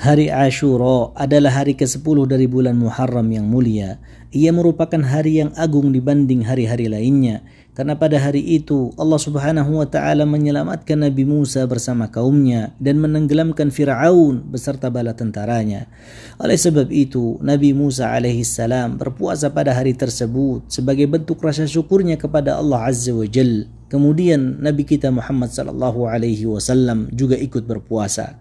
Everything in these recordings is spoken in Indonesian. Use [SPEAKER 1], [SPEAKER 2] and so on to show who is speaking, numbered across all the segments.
[SPEAKER 1] Hari Ashura adalah hari ke-10 dari bulan Muharram yang mulia. Ia merupakan hari yang agung dibanding hari-hari lainnya karena pada hari itu Allah Subhanahu wa taala menyelamatkan Nabi Musa bersama kaumnya dan menenggelamkan Firaun beserta bala tentaranya. Oleh sebab itu, Nabi Musa alaihi salam berpuasa pada hari tersebut sebagai bentuk rasa syukurnya kepada Allah Azza wa Jalla. Kemudian Nabi kita Muhammad sallallahu alaihi wasallam juga ikut berpuasa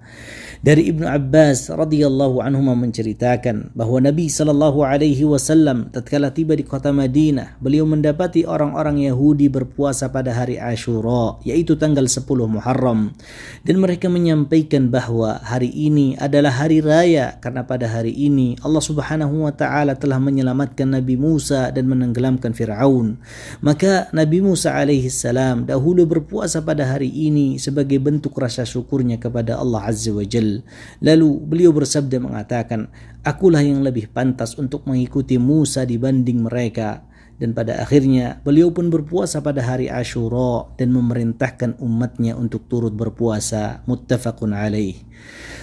[SPEAKER 1] dari Ibnu Abbas radhiyallahu anhu menceritakan bahwa Nabi Shallallahu alaihi wasallam tatkala tiba di kota Madinah, beliau mendapati orang-orang Yahudi berpuasa pada hari Ashura, yaitu tanggal 10 Muharram. Dan mereka menyampaikan bahwa hari ini adalah hari raya karena pada hari ini Allah Subhanahu wa taala telah menyelamatkan Nabi Musa dan menenggelamkan Firaun. Maka Nabi Musa alaihi salam dahulu berpuasa pada hari ini sebagai bentuk rasa syukurnya kepada Allah Azza wa Jalla Jibril. Lalu beliau bersabda mengatakan, Akulah yang lebih pantas untuk mengikuti Musa dibanding mereka. Dan pada akhirnya beliau pun berpuasa pada hari Ashura dan memerintahkan umatnya untuk turut berpuasa. Muttafaqun alaih.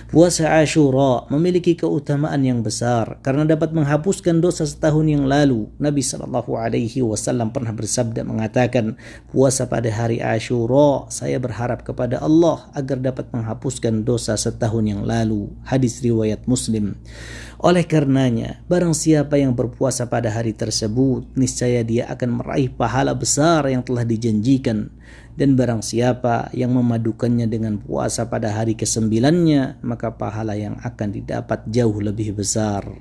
[SPEAKER 1] Puasa Ashura memiliki keutamaan yang besar karena dapat menghapuskan dosa setahun yang lalu. Nabi Shallallahu Alaihi Wasallam pernah bersabda mengatakan, puasa pada hari Ashura saya berharap kepada Allah agar dapat menghapuskan dosa setahun yang lalu. Hadis riwayat Muslim. Oleh karenanya, barang siapa yang berpuasa pada hari tersebut, niscaya dia akan meraih pahala besar yang telah dijanjikan dan barang siapa yang memadukannya dengan puasa pada hari kesembilannya, maka pahala yang akan didapat jauh lebih besar.